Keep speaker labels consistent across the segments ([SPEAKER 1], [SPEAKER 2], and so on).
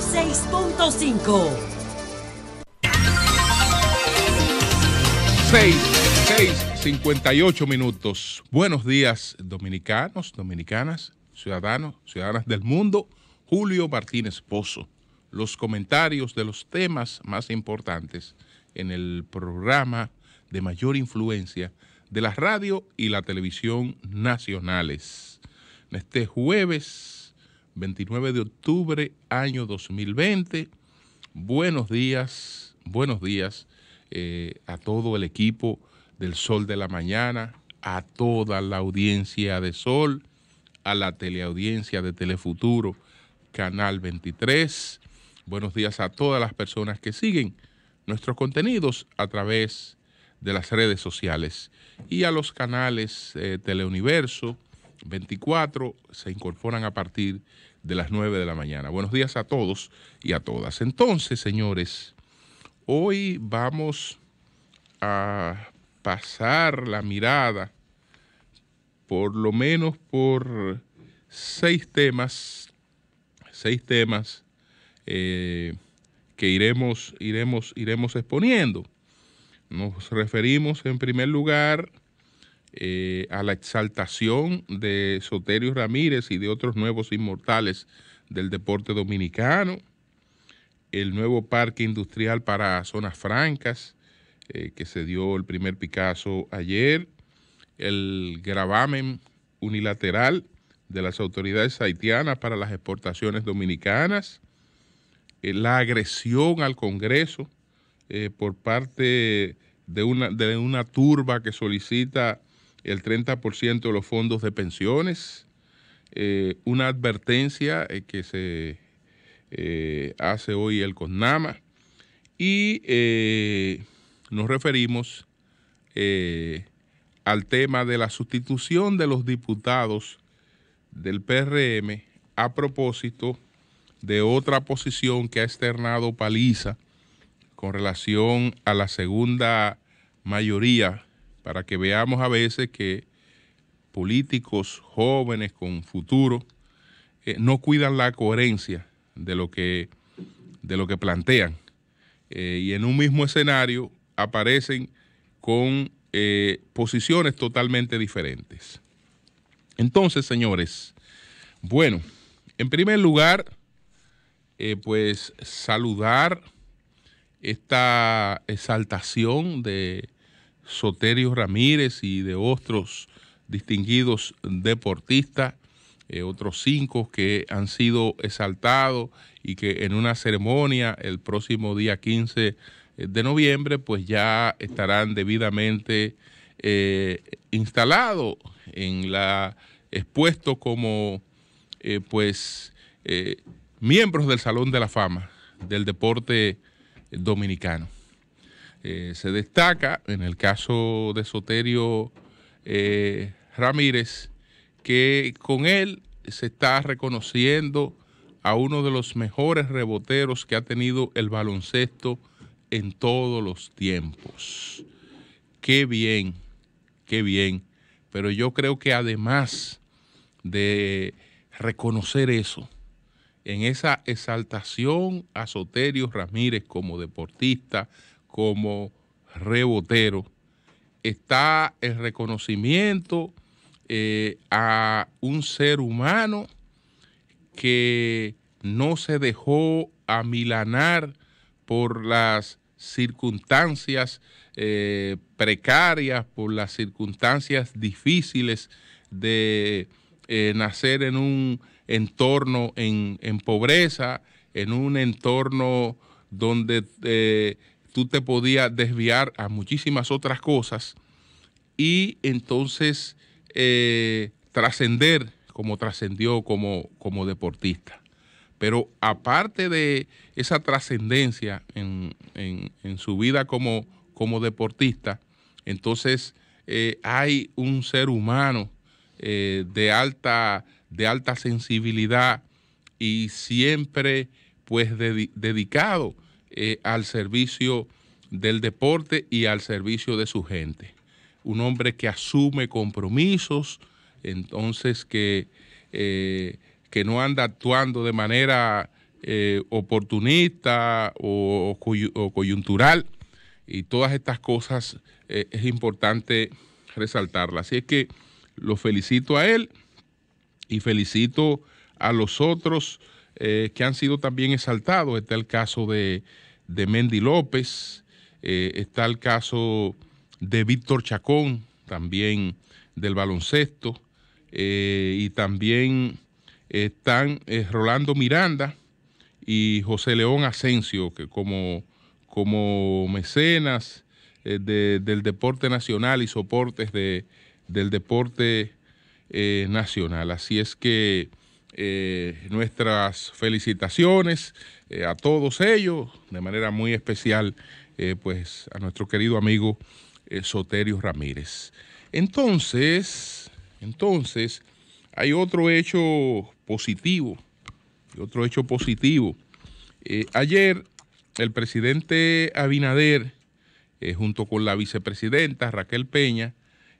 [SPEAKER 1] 6.5 6, 6, 58 minutos. Buenos días, dominicanos, dominicanas, ciudadanos, ciudadanas del mundo. Julio Martínez Pozo. Los comentarios de los temas más importantes en el programa de mayor influencia de la radio y la televisión nacionales. Este jueves 29 de octubre, año 2020. Buenos días, buenos días eh, a todo el equipo del Sol de la Mañana, a toda la audiencia de Sol, a la teleaudiencia de Telefuturo, Canal 23. Buenos días a todas las personas que siguen nuestros contenidos a través de las redes sociales y a los canales eh, Teleuniverso 24 se incorporan a partir de las 9 de la mañana. Buenos días a todos y a todas. Entonces, señores, hoy vamos a pasar la mirada por lo menos por seis temas, seis temas eh, que iremos, iremos, iremos exponiendo. Nos referimos en primer lugar eh, a la exaltación de Soterio Ramírez y de otros nuevos inmortales del deporte dominicano, el nuevo parque industrial para zonas francas eh, que se dio el primer Picasso ayer, el gravamen unilateral de las autoridades haitianas para las exportaciones dominicanas, eh, la agresión al Congreso por parte de una, de una turba que solicita el 30% de los fondos de pensiones, eh, una advertencia eh, que se eh, hace hoy el CONAMA y nos referimos al tema de la sustitución de los diputados del PRM a propósito de otra posición que ha externado Paliza con relación a la segunda mayoría para que veamos a veces que políticos jóvenes con futuro eh, no cuidan la coherencia de lo que, de lo que plantean. Eh, y en un mismo escenario aparecen con eh, posiciones totalmente diferentes. Entonces, señores, bueno, en primer lugar, pues saludar esta exaltación de Soterio Ramírez y de otros distinguidos deportistas, eh, otros cinco que han sido exaltados y que en una ceremonia el próximo día 15 eh, de noviembre, pues ya estarán debidamente eh, instalados en la expuesto como pues miembros del Salón de la Fama del deporte dominicano. Eh, se destaca en el caso de Soterio eh, Ramírez que con él se está reconociendo a uno de los mejores reboteros que ha tenido el baloncesto en todos los tiempos. Qué bien, qué bien. Pero yo creo que además de reconocer eso, en esa exaltación a Soterio Ramírez como deportista, como rebotero, está el reconocimiento eh, a un ser humano que no se dejó amilanar por las circunstancias eh, precarias, por las circunstancias difíciles de eh, nacer en un entorno en, pobreza, en un entorno donde tú te podías desviar a muchísimas otras cosas y entonces eh, trascender como trascendió como, como deportista. Pero aparte de esa trascendencia en, su vida como, como deportista, entonces eh, hay un ser humano eh, de, alta, de alta sensibilidad y siempre pues dedicado eh, al servicio del deporte y al servicio de su gente. Un hombre que asume compromisos, entonces que, eh, que no anda actuando de manera eh, oportunista o, o, coyuntural. Y todas estas cosas es importante resaltarlas. Así es que lo felicito a él y felicito a los otros eh, que han sido también exaltados. Está el caso de, de Mendy López, eh, está el caso de Víctor Chacón, también del baloncesto, eh, y también están Rolando Miranda y José León Asensio, que como, como mecenas del deporte nacional y soportes de, del deporte nacional. Así es que eh, nuestras felicitaciones eh, a todos ellos, de manera muy especial, eh, pues a nuestro querido amigo Soterio Ramírez. Entonces, entonces, hay otro hecho positivo, otro hecho positivo. ayer el presidente Abinader, junto con la vicepresidenta Raquel Peña,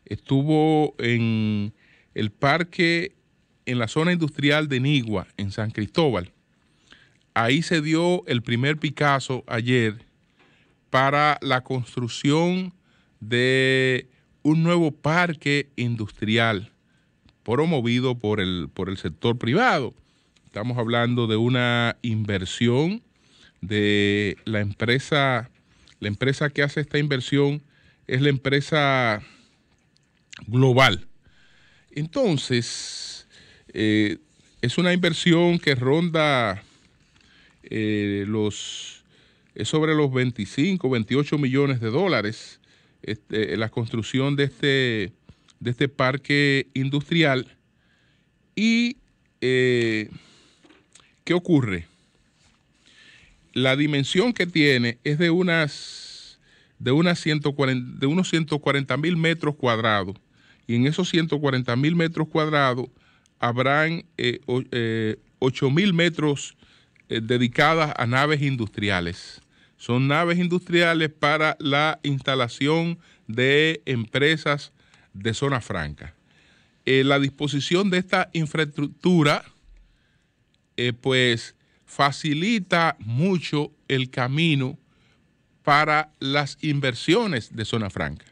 [SPEAKER 1] estuvo en el Parque en la zona industrial de Nigua, en San Cristóbal. Ahí se dio el primer Picasso ayer para la construcción de un nuevo parque industrial promovido por el, por el sector privado. Estamos hablando de una inversión de la empresa, la empresa que hace esta inversión es la empresa global. Entonces, eh, es una inversión que ronda eh, los, es sobre los 25, 28 millones de dólares este, la construcción de este, de este parque industrial. ¿Y eh, qué ocurre? La dimensión que tiene es de unas de, unas 140, de unos 140 mil metros cuadrados. Y en esos 140 mil metros cuadrados habrán 8.000 eh, eh, metros eh, dedicadas a naves industriales. Son naves industriales para la instalación de empresas de zona franca. la disposición de esta infraestructura, pues, facilita mucho el camino para las inversiones de zona franca.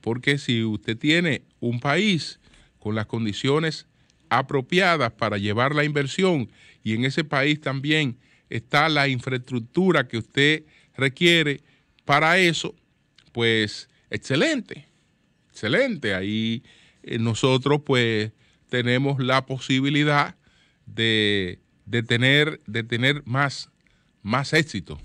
[SPEAKER 1] Porque si usted tiene un país con las condiciones apropiadas para llevar la inversión y en ese país también está la infraestructura que usted requiere para eso, pues excelente, excelente. Ahí eh, nosotros pues tenemos la posibilidad de, tener, de tener más, más éxito.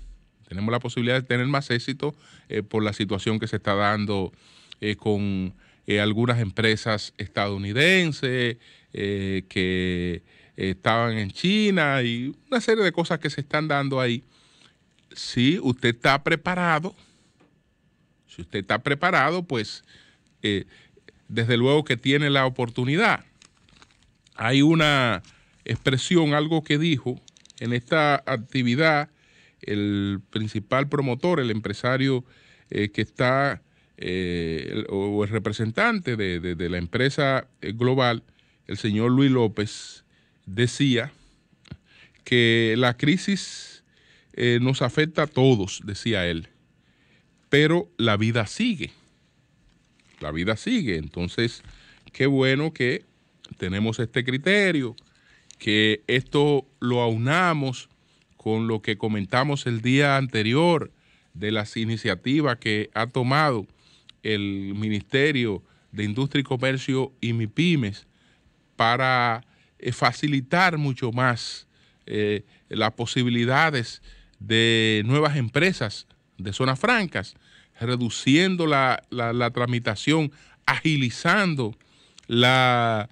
[SPEAKER 1] Tenemos la posibilidad de tener más éxito eh, por la situación que se está dando eh, con algunas empresas estadounidenses, eh, que eh, estaban en China y una serie de cosas que se están dando ahí. Si usted está preparado, si usted está preparado, pues eh, desde luego que tiene la oportunidad. Hay una expresión, algo que dijo en esta actividad el principal promotor, el empresario que está, o el representante de la empresa global, el señor Luis López, decía que la crisis eh, nos afecta a todos, decía él, pero la vida sigue. La vida sigue. Entonces, qué bueno que tenemos este criterio, que esto lo aunamos con lo que comentamos el día anterior de las iniciativas que ha tomado el Ministerio de Industria y Comercio y MIPIMES para eh, facilitar mucho más eh, las posibilidades de nuevas empresas de zonas francas, reduciendo la, tramitación, agilizando la,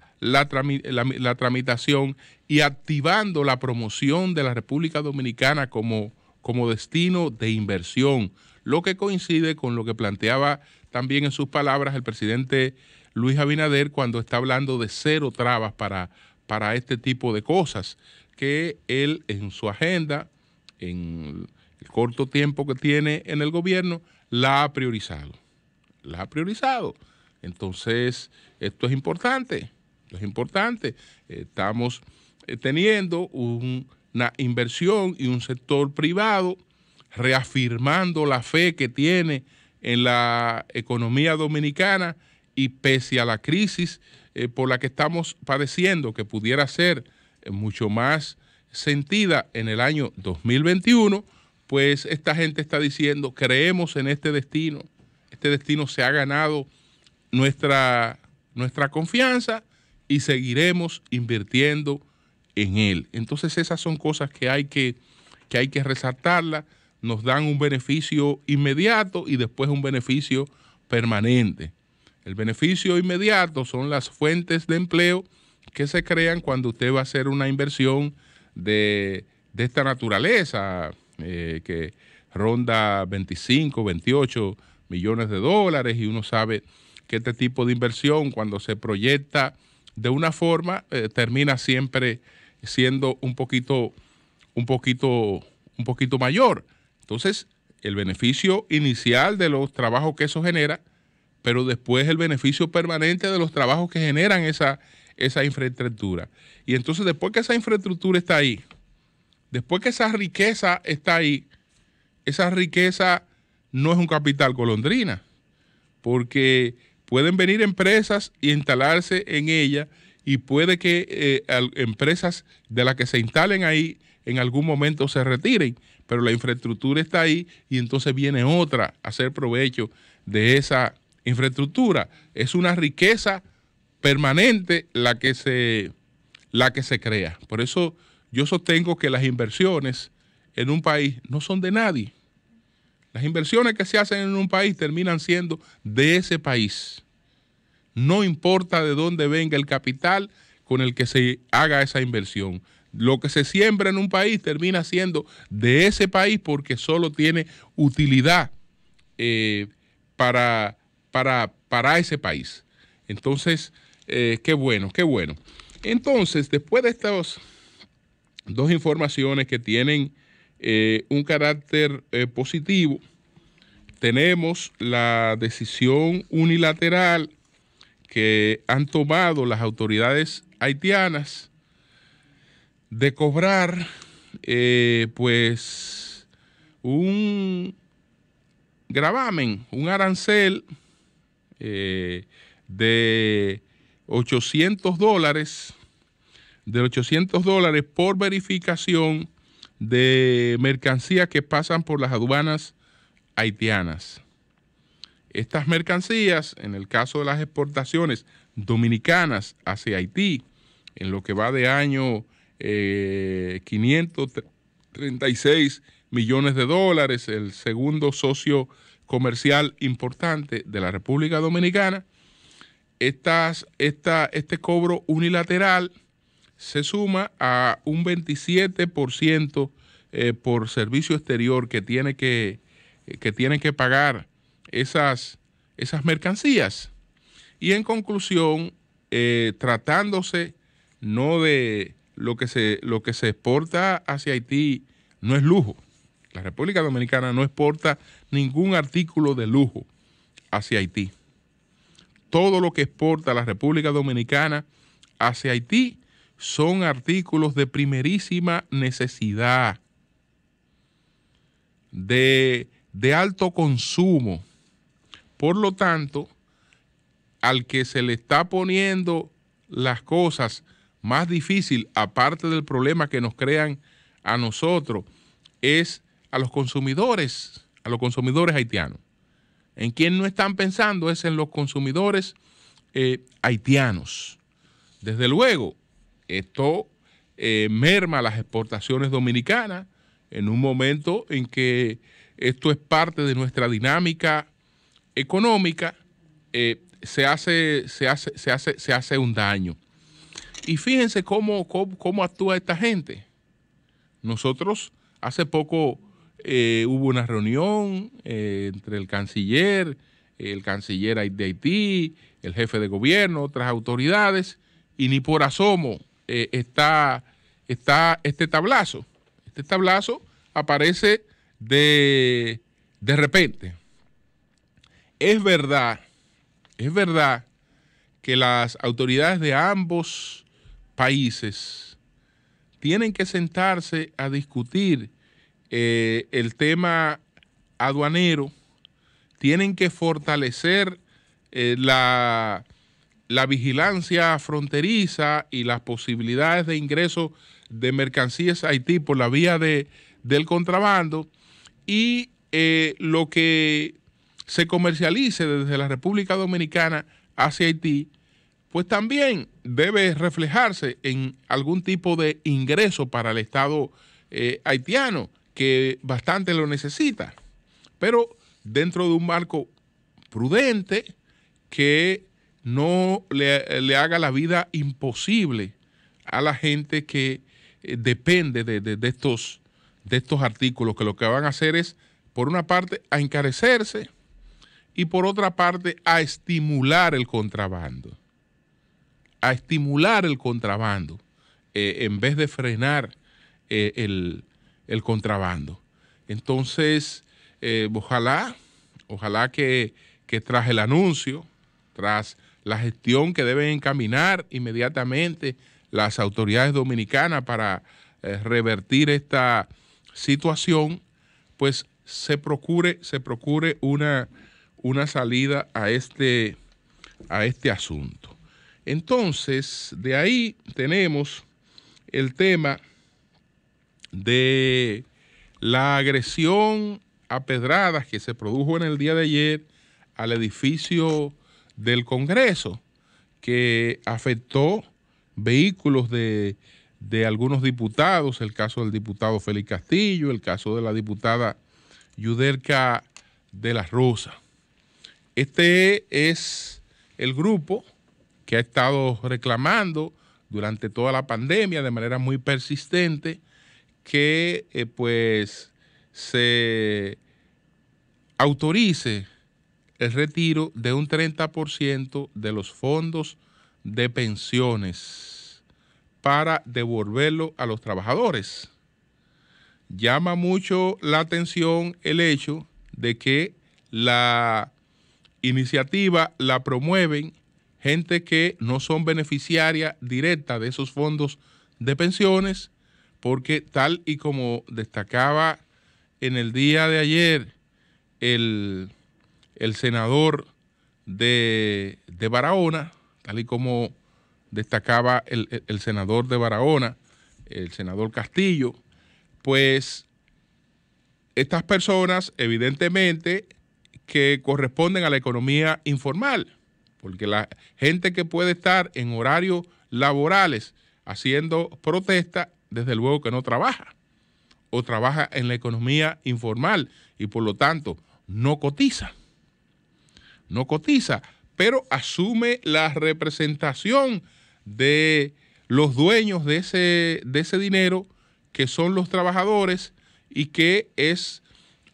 [SPEAKER 1] tramitación y activando la promoción de la República Dominicana como, como destino de inversión, lo que coincide con lo que planteaba también en sus palabras el presidente Luis Abinader cuando está hablando de cero trabas para, para este tipo de cosas, que él en su agenda, en el corto tiempo que tiene en el gobierno, la ha priorizado. La ha priorizado. Entonces, esto es importante, es importante. Estamos eh, teniendo una inversión y un sector privado reafirmando la fe que tiene en la economía dominicana y pese a la crisis eh, por la que estamos padeciendo, que pudiera ser eh, mucho más sentida en el año 2021, pues esta gente está diciendo, creemos en este destino, este destino se ha ganado nuestra, nuestra confianza y seguiremos invirtiendo en él. Entonces esas son cosas que hay que, que, hay que resaltarlas, nos dan un beneficio inmediato y después un beneficio permanente. El beneficio inmediato son las fuentes de empleo que se crean cuando usted va a hacer una inversión de, esta naturaleza, eh, que ronda 25, 28 millones de dólares, y uno sabe que este tipo de inversión, cuando se proyecta de una forma, eh, termina siempre siendo un poquito, un poquito, un poquito mayor. Entonces, el beneficio inicial de los trabajos que eso genera pero después el beneficio permanente de los trabajos que generan esa, esa infraestructura. Y entonces después que esa infraestructura está ahí, después que esa riqueza está ahí, esa riqueza no es un capital colondrina, porque pueden venir empresas y instalarse en ella y puede que eh, empresas de las que se instalen ahí en algún momento se retiren, pero la infraestructura está ahí y entonces viene otra a hacer provecho de esa infraestructura. Es una riqueza permanente la que se, la que se crea. Por eso yo sostengo que las inversiones en un país no son de nadie. Las inversiones que se hacen en un país terminan siendo de ese país. No importa de dónde venga el capital con el que se haga esa inversión. Lo que se siembra en un país termina siendo de ese país porque solo tiene utilidad eh, para para, para ese país. Entonces, eh, qué bueno, qué bueno. Entonces, después de estas dos informaciones que tienen eh, un carácter eh, positivo, tenemos la decisión unilateral que han tomado las autoridades haitianas de cobrar pues un gravamen, un arancel eh, de 800 dólares, de 800 dólares por verificación de mercancías que pasan por las aduanas haitianas. Estas mercancías, en el caso de las exportaciones dominicanas hacia Haití, en lo que va de año 536 eh, millones de dólares, el segundo socio comercial importante de la República Dominicana. este cobro unilateral se suma a un 27% eh, por servicio exterior que tiene que, que, tienen que pagar esas, esas mercancías. Y en conclusión, eh, tratándose no de lo que, se, lo que se exporta hacia Haití, no es lujo la República Dominicana no exporta ningún artículo de lujo hacia Haití. Todo lo que exporta la República Dominicana hacia Haití son artículos de primerísima necesidad, de, alto consumo. Por lo tanto, al que se le está poniendo las cosas más difícil, aparte del problema que nos crean a nosotros, es a los consumidores, a los consumidores haitianos. En quien no están pensando es en los consumidores eh, haitianos. Desde luego, esto eh, merma las exportaciones dominicanas en un momento en que esto es parte de nuestra dinámica económica, eh, se, hace, se, hace, se, hace, se hace un daño. Y fíjense cómo, cómo actúa esta gente. Nosotros hace poco eh, hubo una reunión eh, entre el canciller, el canciller de Haití, el jefe de gobierno, otras autoridades, y ni por asomo eh, está, está, este tablazo. Este tablazo aparece de, de repente. Es verdad, es verdad que las autoridades de ambos países tienen que sentarse a discutir eh, el tema aduanero, tienen que fortalecer eh, la, vigilancia fronteriza y las posibilidades de ingreso de mercancías a Haití por la vía de, del contrabando y eh, lo que se comercialice desde la República Dominicana hacia Haití, pues también debe reflejarse en algún tipo de ingreso para el Estado haitiano que bastante lo necesita, pero dentro de un marco prudente que no le, haga la vida imposible a la gente que eh, depende de, estos, de estos artículos, que lo que van a hacer es, por una parte, a encarecerse y por otra parte, a estimular el contrabando. A estimular el contrabando eh, en vez de frenar eh, el, el contrabando. Entonces, eh, ojalá, ojalá que, tras el anuncio, tras la gestión que deben encaminar inmediatamente las autoridades dominicanas para eh, revertir esta situación, pues se procure, se procure una, una salida a este, a este asunto. Entonces, de ahí tenemos el tema de la agresión a pedradas que se produjo en el día de ayer al edificio del Congreso, que afectó vehículos de, algunos diputados, el caso del diputado Félix Castillo, el caso de la diputada Yuderka de las Rosa. Este es el grupo que ha estado reclamando durante toda la pandemia de manera muy persistente que eh, pues se autorice el retiro de un 30% de los fondos de pensiones para devolverlo a los trabajadores. Llama mucho la atención el hecho de que la iniciativa la promueven gente que no son beneficiaria directa de esos fondos de pensiones porque tal y como destacaba en el día de ayer el, senador de, Barahona, tal y como destacaba el, el senador de Barahona, el senador Castillo, pues estas personas evidentemente que corresponden a la economía informal, porque la gente que puede estar en horarios laborales haciendo protesta desde luego que no trabaja o trabaja en la economía informal y por lo tanto no cotiza. No cotiza, pero asume la representación de los dueños de ese, dinero, que son los trabajadores y que es,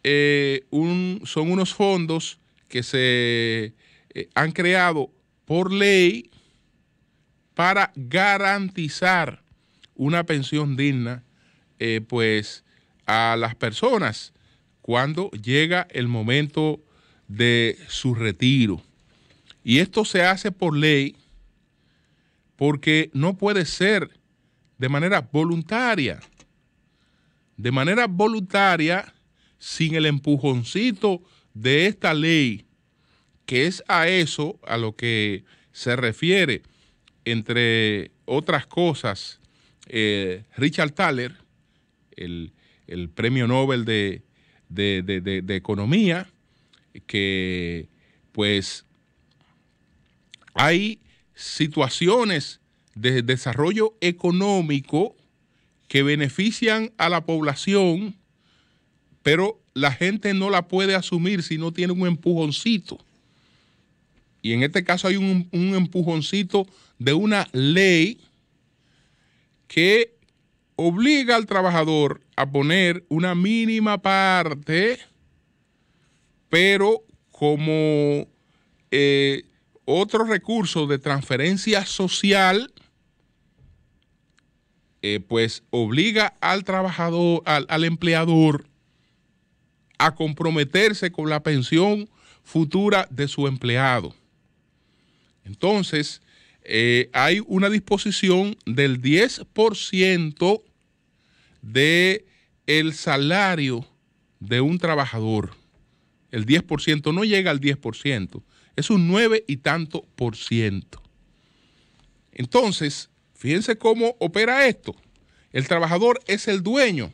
[SPEAKER 1] eh, un, son unos fondos que se eh, han creado por ley para garantizar una pensión digna, eh, pues, a las personas cuando llega el momento de su retiro. Y esto se hace por ley porque no puede ser de manera voluntaria. De manera voluntaria, sin el empujoncito de esta ley, que es a eso a lo que se refiere, entre otras cosas, eh, Richard Thaler, el, premio Nobel de, Economía, que pues hay situaciones de desarrollo económico que benefician a la población, pero la gente no la puede asumir si no tiene un empujoncito. Y en este caso hay un, un empujoncito de una ley que obliga al trabajador a poner una mínima parte, pero como eh, otro recurso de transferencia social, eh, pues obliga al trabajador, al, al empleador, a comprometerse con la pensión futura de su empleado. Entonces, eh, hay una disposición del 10% de el salario de un trabajador. El 10% no llega al 10%, es un 9 y tanto por ciento. Entonces, fíjense cómo opera esto. El trabajador es el dueño,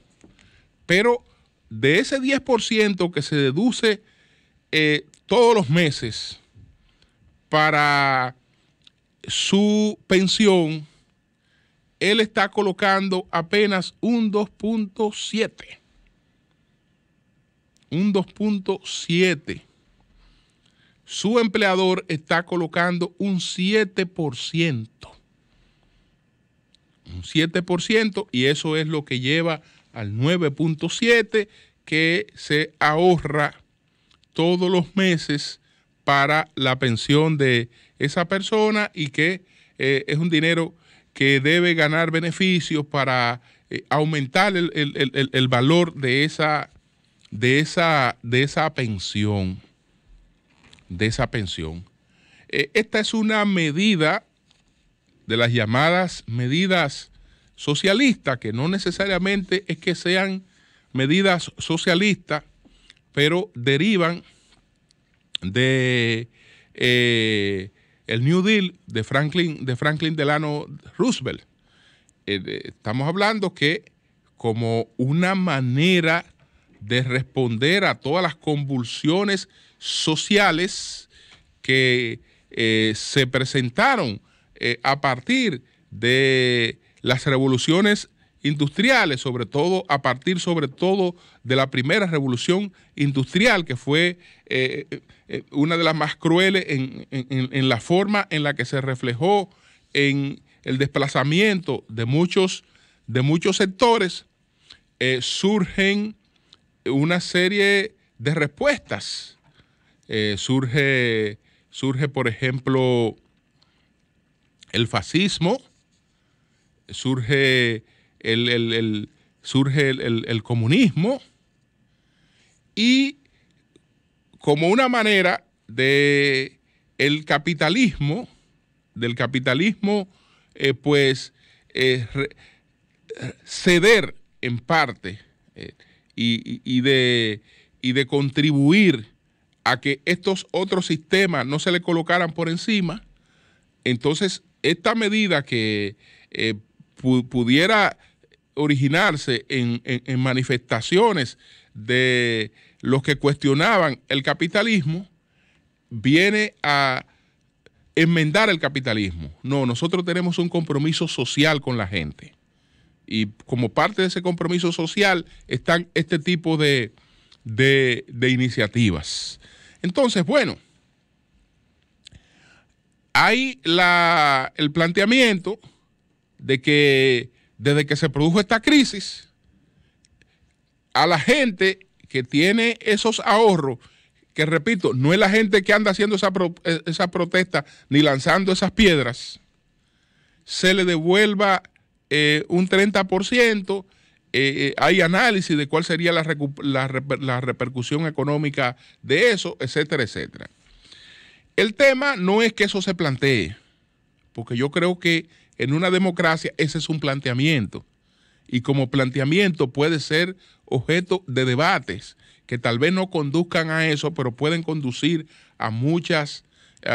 [SPEAKER 1] pero de ese 10% que se deduce eh, todos los meses para su pensión, él está colocando apenas un 2.7. Un 2.7. Su empleador está colocando un 7%. Un 7% y eso es lo que lleva al 9.7 que se ahorra todos los meses para la pensión de esa persona y que eh, es un dinero que debe ganar beneficios para eh, aumentar el, valor de esa, de esa, de esa pensión. De esa pensión. Eh, esta es una medida de las llamadas medidas socialistas, que no necesariamente es que sean medidas socialistas, pero derivan de el New Deal de Franklin, de Franklin Delano Roosevelt. Eh, estamos hablando que como una manera de responder a todas las convulsiones sociales que eh, se presentaron eh, a partir de las revoluciones industriales, sobre todo a partir sobre todo de la primera revolución industrial, que fue eh, eh, una de las más crueles en, la forma en la que se reflejó en el desplazamiento de muchos, de muchos sectores, eh, surgen una serie de respuestas. surge, surge, por ejemplo, el fascismo, surge surge el comunismo y como una manera de el capitalismo, del capitalismo, eh, pues eh, ceder en parte eh, y, y, de, y, de, contribuir a que estos otros sistemas no se le colocaran por encima, entonces esta medida que pudiera originarse en, manifestaciones de los que cuestionaban el capitalismo, viene a enmendar el capitalismo. No, nosotros tenemos un compromiso social con la gente. Y como parte de ese compromiso social están este tipo de, de, iniciativas. Entonces, bueno, hay el planteamiento de que desde que se produjo esta crisis, a la gente que tiene esos ahorros, que repito, no es la gente que anda haciendo esa, eh, protesta ni lanzando esas piedras, se le devuelva eh, un 30%. Eh, hay análisis de cuál sería la, la repercusión económica de eso, etcétera, etcétera. El tema no es que eso se plantee, porque yo creo que en una democracia ese es un planteamiento y como planteamiento puede ser objeto de debates que tal vez no conduzcan a eso, pero pueden conducir a muchas,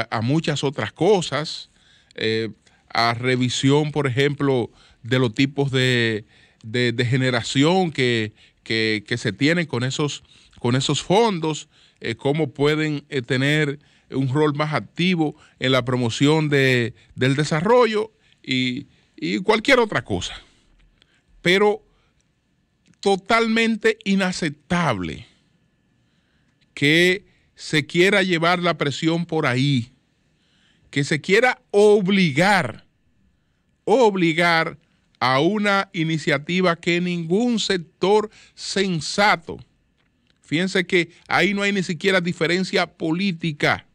[SPEAKER 1] a, muchas otras cosas, eh, a revisión, por ejemplo, de los tipos de, generación que, se tienen con esos, con esos fondos, eh, cómo pueden eh, tener un rol más activo en la promoción del desarrollo y, cualquier otra cosa. Pero totalmente inaceptable que se quiera llevar la presión por ahí, que se quiera obligar, obligar a una iniciativa que ningún sector sensato, fíjense que ahí no hay ni siquiera diferencia política,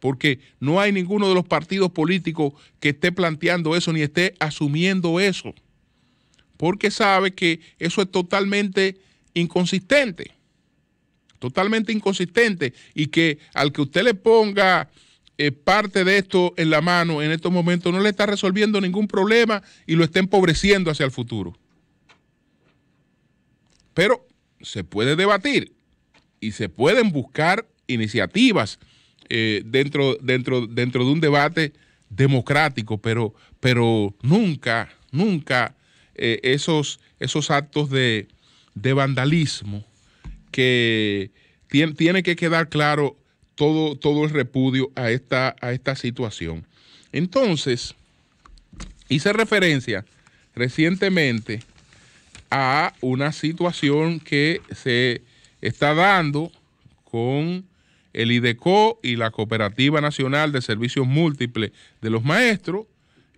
[SPEAKER 1] porque no hay ninguno de los partidos políticos que esté planteando eso ni esté asumiendo eso, porque sabe que eso es totalmente inconsistente, totalmente inconsistente, y que al que usted le ponga eh, parte de esto en la mano en estos momentos no le está resolviendo ningún problema y lo está empobreciendo hacia el futuro. Pero se puede debatir y se pueden buscar iniciativas eh, dentro, dentro, dentro de un debate democrático, pero, pero nunca, nunca eh, esos, esos actos de, vandalismo que tiene, tiene, que quedar claro todo, todo el repudio a esta, a esta situación. Entonces, hice referencia recientemente a una situación que se está dando con el IDECO y la Cooperativa Nacional de Servicios Múltiples de los Maestros.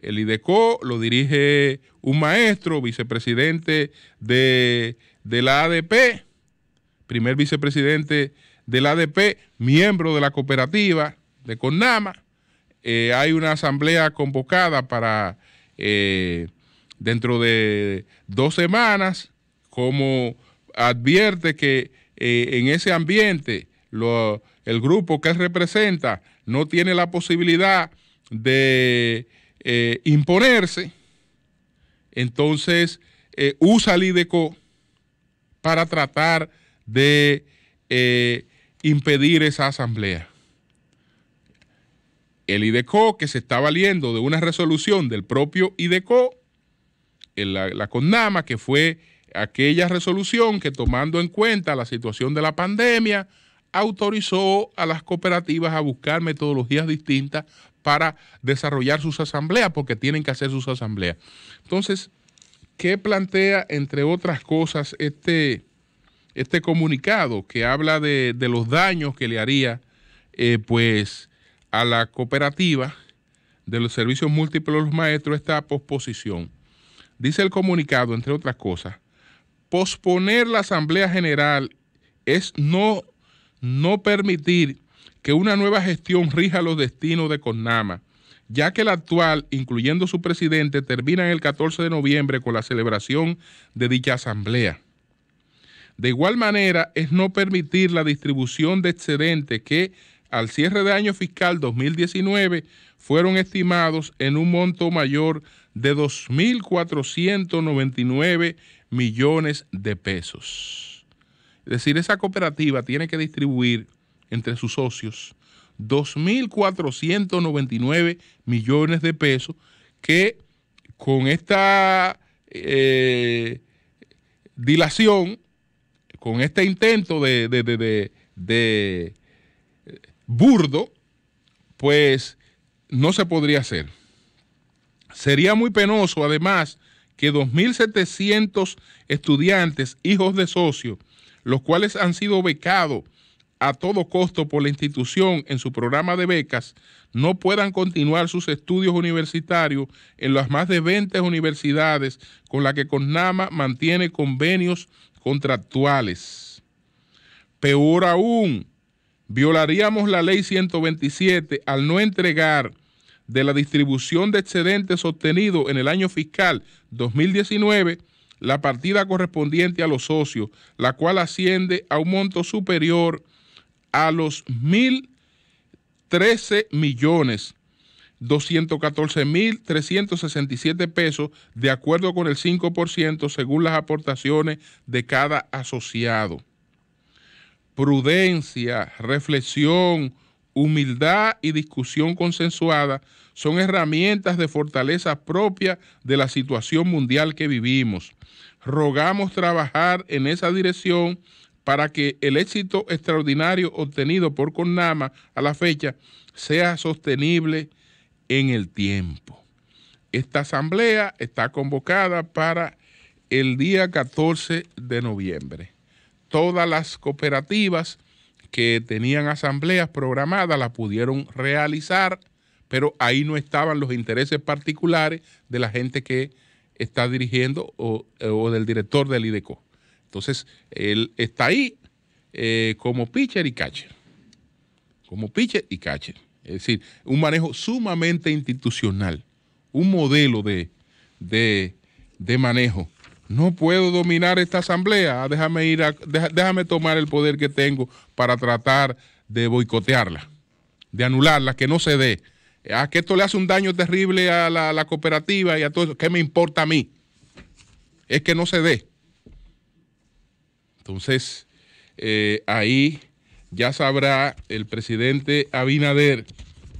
[SPEAKER 1] El IDECO lo dirige un maestro, vicepresidente de, la ADP, primer vicepresidente de la ADP, miembro de la cooperativa de CONAMA. Eh, hay una asamblea convocada para eh, dentro de dos semanas, como advierte que eh, en ese ambiente lo, el grupo que representa no tiene la posibilidad de eh, imponerse, entonces eh, usa el IDECO para tratar de eh, impedir esa asamblea. El IDECO, que se está valiendo de una resolución del propio IDECO, la, la CONDAMA, que fue aquella resolución que tomando en cuenta la situación de la pandemia, autorizó a las cooperativas a buscar metodologías distintas para desarrollar sus asambleas, porque tienen que hacer sus asambleas. Entonces, ¿qué plantea, entre otras cosas, este, este comunicado que habla de, los daños que le haría eh, pues, a la cooperativa de los servicios múltiples de los maestros esta posposición? Dice el comunicado, entre otras cosas, posponer la Asamblea General es no no permitir que una nueva gestión rija los destinos de CONAMA, ya que la actual, incluyendo su presidente, termina el 14 de noviembre con la celebración de dicha asamblea. De igual manera, es no permitir la distribución de excedentes que al cierre de año fiscal 2019 fueron estimados en un monto mayor de 2.499 millones de pesos. Es decir, esa cooperativa tiene que distribuir entre sus socios 2.499 millones de pesos que con esta eh, dilación, con este intento de, de, de burdo, pues no se podría hacer. Sería muy penoso, además, que 2.700 estudiantes, hijos de socios, los cuales han sido becados a todo costo por la institución en su programa de becas, no puedan continuar sus estudios universitarios en las más de 20 universidades con las que CONAMA mantiene convenios contractuales. Peor aún, violaríamos la ley 127 al no entregar de la distribución de excedentes obtenidos en el año fiscal 2019 la partida correspondiente a los socios, la cual asciende a un monto superior a los 1.013 millones. 214.367 pesos de acuerdo con el 5% según las aportaciones de cada asociado. Prudencia, reflexión, humildad y discusión consensuada son herramientas de fortaleza propia de la situación mundial que vivimos rogamos trabajar en esa dirección para que el éxito extraordinario obtenido por CONAMA a la fecha sea sostenible en el tiempo. Esta asamblea está convocada para el día 14 de noviembre. Todas las cooperativas que tenían asambleas programadas las pudieron realizar, pero ahí no estaban los intereses particulares de la gente que está dirigiendo o, del director del IDECO. Entonces, él está ahí eh, como pitcher y catcher. Como pitcher y catcher. Es decir, un manejo sumamente institucional, un modelo de, de manejo. No puedo dominar esta asamblea, déjame, ir déjame tomar el poder que tengo para tratar de boicotearla, de anularla, que no se dé. Eh, ah, que esto le hace un daño terrible a la, cooperativa y a todo eso, ¿qué me importa a mí? Es que no se dé. Entonces, eh, ahí ya sabrá el presidente Abinader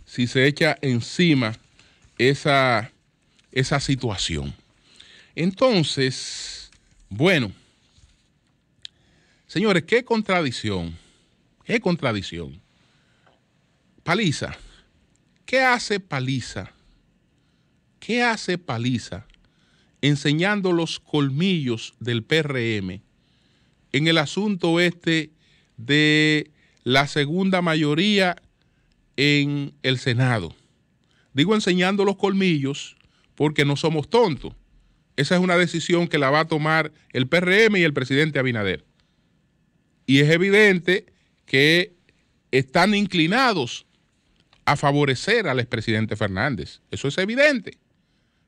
[SPEAKER 1] si se echa encima esa, esa situación. Entonces, bueno, señores, qué contradicción, qué contradicción. Paliza. ¿Qué hace Paliza? ¿Qué hace Paliza enseñando los colmillos del PRM en el asunto este de la segunda mayoría en el Senado? Digo enseñando los colmillos porque no somos tontos. Esa es una decisión que la va a tomar el PRM y el presidente Abinader. Y es evidente que están inclinados a favorecer al expresidente Fernández. Eso es evidente.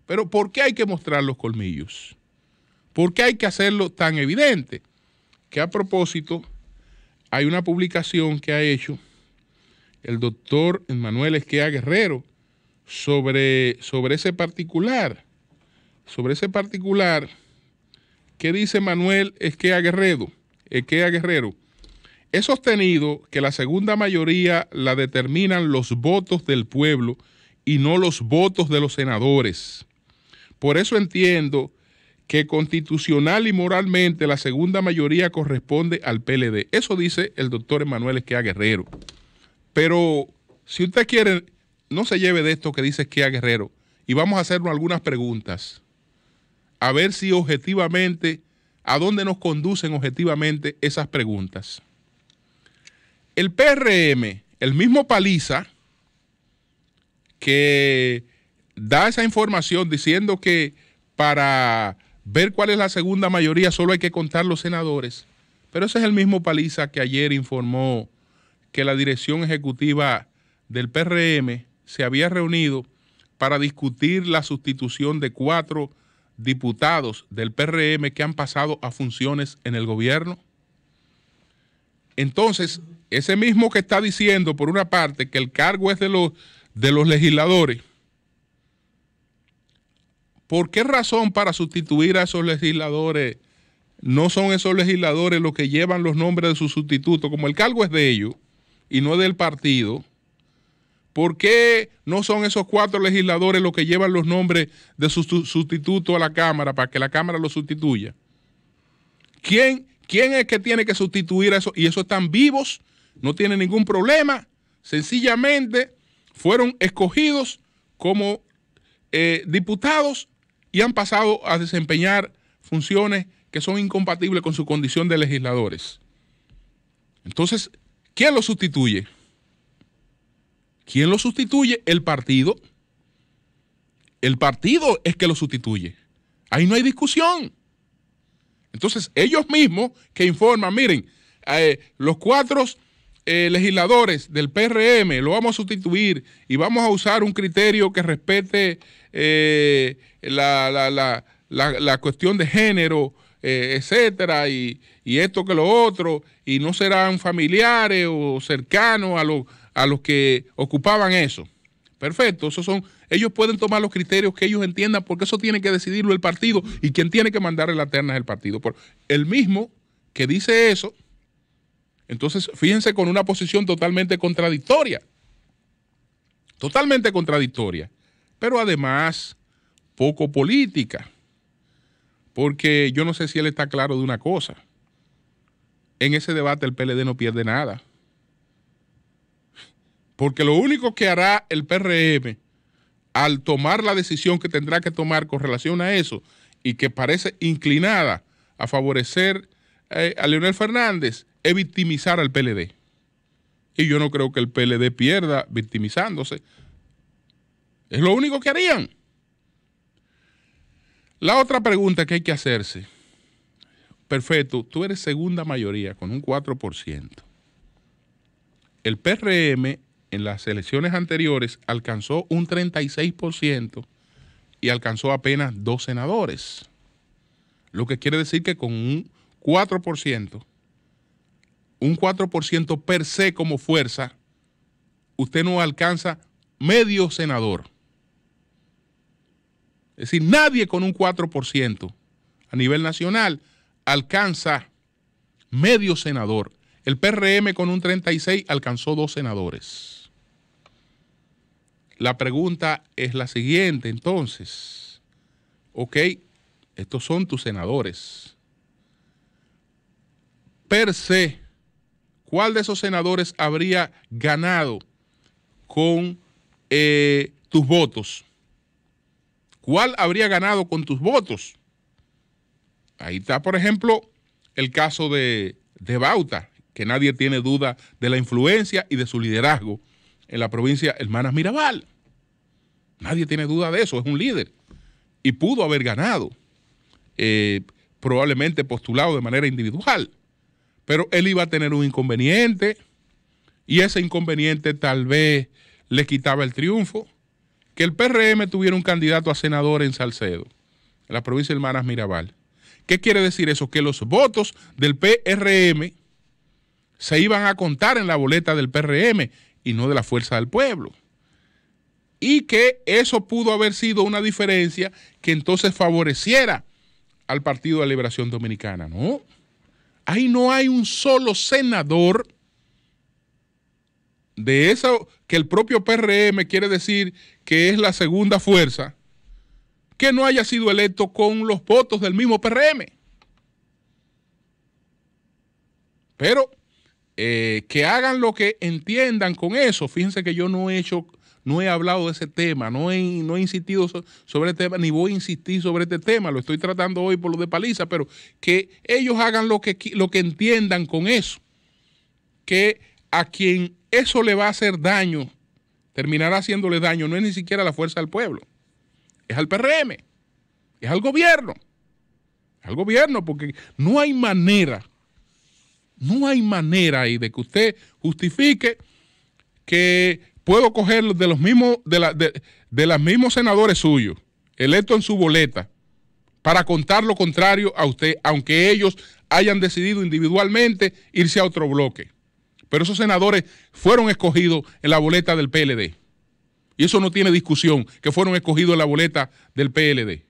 [SPEAKER 1] Pero ¿por qué hay que mostrar los colmillos? ¿Por qué hay que hacerlo tan evidente? Que a propósito, hay una publicación que ha hecho el doctor Manuel Esquea Guerrero sobre, sobre ese particular. Sobre ese particular, ¿qué dice Manuel Esquea Guerrero? Esquea Guerrero He sostenido que la segunda mayoría la determinan los votos del pueblo y no los votos de los senadores. Por eso entiendo que constitucional y moralmente la segunda mayoría corresponde al PLD. Eso dice el doctor Emanuel Esquia Guerrero. Pero si usted quiere, no se lleve de esto que dice Esquia Guerrero. Y vamos a hacernos algunas preguntas. A ver si objetivamente, a dónde nos conducen objetivamente esas preguntas el PRM, el mismo Paliza, que da esa información diciendo que para ver cuál es la segunda mayoría solo hay que contar los senadores, pero ese es el mismo Paliza que ayer informó que la dirección ejecutiva del PRM se había reunido para discutir la sustitución de cuatro diputados del PRM que han pasado a funciones en el gobierno. Entonces, ese mismo que está diciendo, por una parte, que el cargo es de los, de los legisladores, ¿por qué razón para sustituir a esos legisladores no son esos legisladores los que llevan los nombres de sus sustitutos? Como el cargo es de ellos y no del partido, ¿por qué no son esos cuatro legisladores los que llevan los nombres de sus sustitutos a la Cámara para que la Cámara los sustituya? ¿Quién, ¿Quién es que tiene que sustituir a esos? Y esos están vivos no tiene ningún problema, sencillamente fueron escogidos como eh, diputados y han pasado a desempeñar funciones que son incompatibles con su condición de legisladores. Entonces, ¿quién lo sustituye? ¿Quién lo sustituye? El partido. El partido es que lo sustituye. Ahí no hay discusión. Entonces, ellos mismos que informan, miren, eh, los cuatro eh, legisladores del PRM, lo vamos a sustituir y vamos a usar un criterio que respete eh, la, la, la, la, cuestión de género, eh, etcétera, y, esto que lo otro, y no serán familiares o cercanos a, los a los que ocupaban eso. Perfecto, esos son, ellos pueden tomar los criterios que ellos entiendan, porque eso tiene que decidirlo el partido y quien tiene que mandarle la terna es el partido. Por, el mismo que dice eso entonces, fíjense con una posición totalmente contradictoria. Totalmente contradictoria. Pero además, poco política. Porque yo no sé si él está claro de una cosa. En ese debate el PLD no pierde nada. Porque lo único que hará el PRM al tomar la decisión que tendrá que tomar con relación a eso y que parece inclinada a favorecer eh, a Leonel Fernández es victimizar al PLD. Y yo no creo que el PLD pierda victimizándose. Es lo único que harían. La otra pregunta que hay que hacerse. Perfecto, tú eres segunda mayoría con un 4%. El PRM en las elecciones anteriores alcanzó un 36% y alcanzó apenas dos senadores. Lo que quiere decir que con un 4% un 4% per se como fuerza, usted no alcanza medio senador. Es decir, nadie con un 4% a nivel nacional alcanza medio senador. El PRM con un 36 alcanzó dos senadores. La pregunta es la siguiente, entonces. Ok, estos son tus senadores. Per se, ¿Cuál de esos senadores habría ganado con eh, tus votos? ¿Cuál habría ganado con tus votos? Ahí está, por ejemplo, el caso de, Bauta, que nadie tiene duda de la influencia y de su liderazgo en la provincia Hermanas Mirabal. Nadie tiene duda de eso, es un líder. Y pudo haber ganado, eh, probablemente postulado de manera individual. Pero él iba a tener un inconveniente y ese inconveniente tal vez le quitaba el triunfo. Que el PRM tuviera un candidato a senador en Salcedo, en la provincia de Hermanas Mirabal. ¿Qué quiere decir eso? Que los votos del PRM se iban a contar en la boleta del PRM y no de la fuerza del pueblo. Y que eso pudo haber sido una diferencia que entonces favoreciera al Partido de Liberación Dominicana, ¿no? Ahí no hay un solo senador de esa que el propio PRM quiere decir que es la segunda fuerza, que no haya sido electo con los votos del mismo PRM. Pero eh, que hagan lo que entiendan con eso. Fíjense que yo no he hecho no he hablado de ese tema, no he, no insistido sobre el este tema, ni voy a insistir sobre este tema, lo estoy tratando hoy por lo de paliza, pero que ellos hagan lo que, lo que entiendan con eso, que a quien eso le va a hacer daño, terminará haciéndole daño, no es ni siquiera la fuerza del pueblo, es al PRM, es al gobierno, es al gobierno, porque no hay manera, no hay manera ahí de que usted justifique que puedo coger de los mismos, de, de, los mismos senadores suyos, electos en su boleta, para contar lo contrario a usted, aunque ellos hayan decidido individualmente irse a otro bloque. Pero esos senadores fueron escogidos en la boleta del PLD. Y eso no tiene discusión, que fueron escogidos en la boleta del PLD.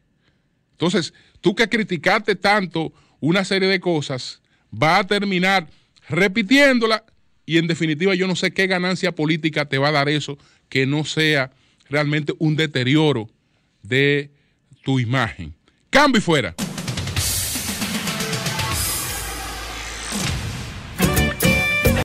[SPEAKER 1] Entonces, tú que criticaste tanto una serie de cosas, va a terminar repitiéndola y en definitiva, yo no sé qué ganancia política te va a dar eso que no sea realmente un deterioro de tu imagen. Cambio y fuera.